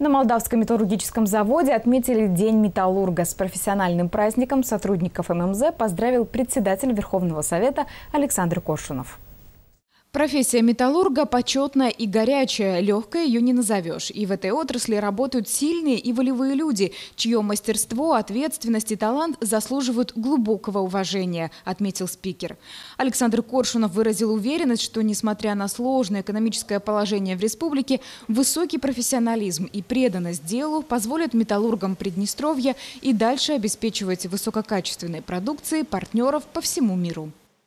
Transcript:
На Молдавском металлургическом заводе отметили День металлурга. С профессиональным праздником сотрудников ММЗ поздравил председатель Верховного Совета Александр Коршунов. Профессия металлурга почетная и горячая, легкой ее не назовешь. И в этой отрасли работают сильные и волевые люди, чье мастерство, ответственность и талант заслуживают глубокого уважения, отметил спикер. Александр Коршунов выразил уверенность, что несмотря на сложное экономическое положение в республике, высокий профессионализм и преданность делу позволят металлургам Приднестровья и дальше обеспечивать высококачественной продукции партнеров по всему миру.